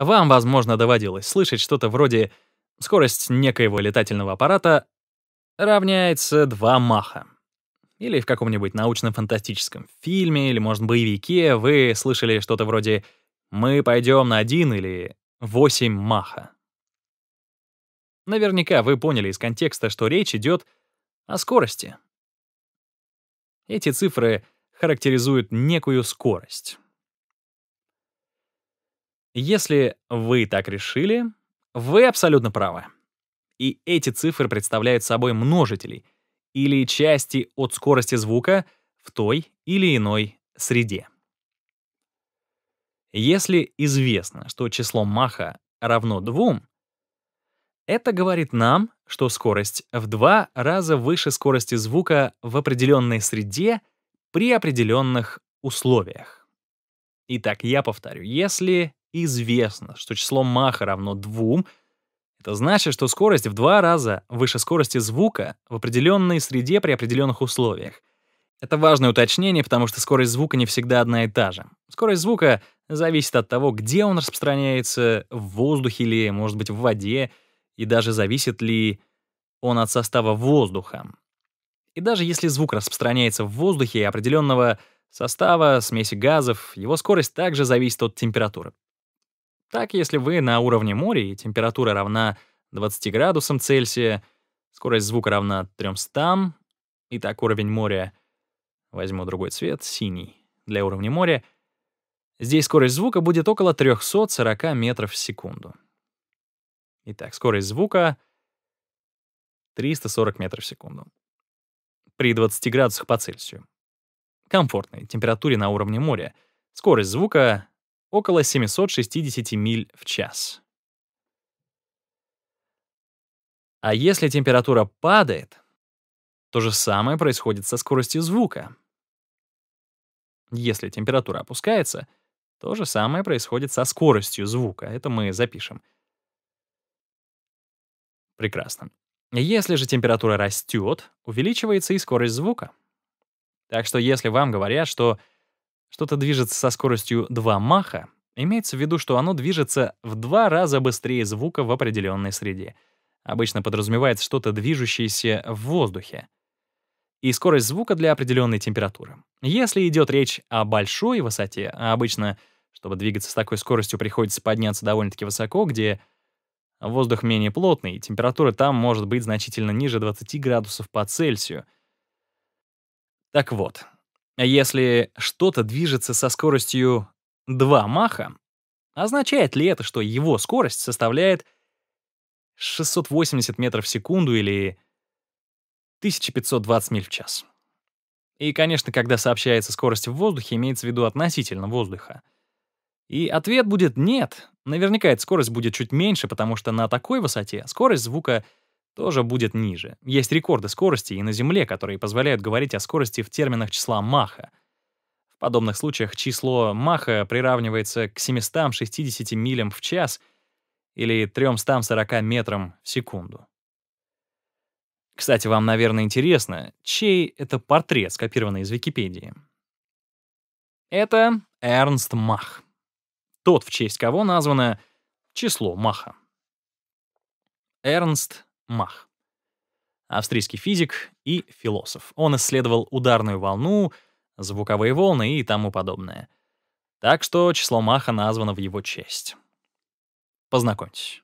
Вам, возможно, доводилось слышать что-то вроде «скорость некоего летательного аппарата равняется 2 маха». Или в каком-нибудь научно-фантастическом фильме или, может, боевике вы слышали что-то вроде «мы пойдем на один» или «восемь маха». Наверняка вы поняли из контекста, что речь идет о скорости. Эти цифры характеризуют некую скорость. Если вы так решили, вы абсолютно правы. И эти цифры представляют собой множители или части от скорости звука в той или иной среде. Если известно, что число Маха равно 2, это говорит нам, что скорость в 2 раза выше скорости звука в определенной среде при определенных условиях. Итак, я повторю, если известно, что число маха равно 2, это значит, что скорость в два раза выше скорости звука в определенной среде при определенных условиях. Это важное уточнение, потому что скорость звука не всегда одна и та же. Скорость звука зависит от того, где он распространяется, в воздухе или, может быть, в воде, и даже зависит ли он от состава воздуха. И даже если звук распространяется в воздухе определенного состава, смеси газов, его скорость также зависит от температуры. Так, если вы на уровне моря и температура равна 20 градусам Цельсия, скорость звука равна 300, итак, уровень моря, возьму другой цвет, синий, для уровня моря, здесь скорость звука будет около 340 метров в секунду. Итак, скорость звука 340 метров в секунду. При 20 градусах по Цельсию. Комфортной температуре на уровне моря. Скорость звука около 760 миль в час. А если температура падает, то же самое происходит со скоростью звука. Если температура опускается, то же самое происходит со скоростью звука. Это мы запишем. Прекрасно. Если же температура растет, увеличивается и скорость звука. Так что если вам говорят, что что-то движется со скоростью 2 маха, имеется в виду, что оно движется в два раза быстрее звука в определенной среде. Обычно подразумевается что-то движущееся в воздухе. И скорость звука для определенной температуры. Если идет речь о большой высоте, а обычно, чтобы двигаться с такой скоростью, приходится подняться довольно-таки высоко, где воздух менее плотный, и температура там может быть значительно ниже 20 градусов по Цельсию. Так вот, а если что-то движется со скоростью 2 маха, означает ли это, что его скорость составляет 680 метров в секунду или 1520 миль в час? И, конечно, когда сообщается скорость в воздухе, имеется в виду относительно воздуха. И ответ будет «нет». Наверняка эта скорость будет чуть меньше, потому что на такой высоте скорость звука — тоже будет ниже. Есть рекорды скорости и на Земле, которые позволяют говорить о скорости в терминах числа Маха. В подобных случаях число Маха приравнивается к 760 милям в час или 340 метрам в секунду. Кстати, вам, наверное, интересно, чей это портрет, скопированный из Википедии? Это Эрнст Мах. Тот, в честь кого названо число Маха. Эрнст Мах. Австрийский физик и философ. Он исследовал ударную волну, звуковые волны и тому подобное. Так что число Маха названо в его честь. Познакомьтесь.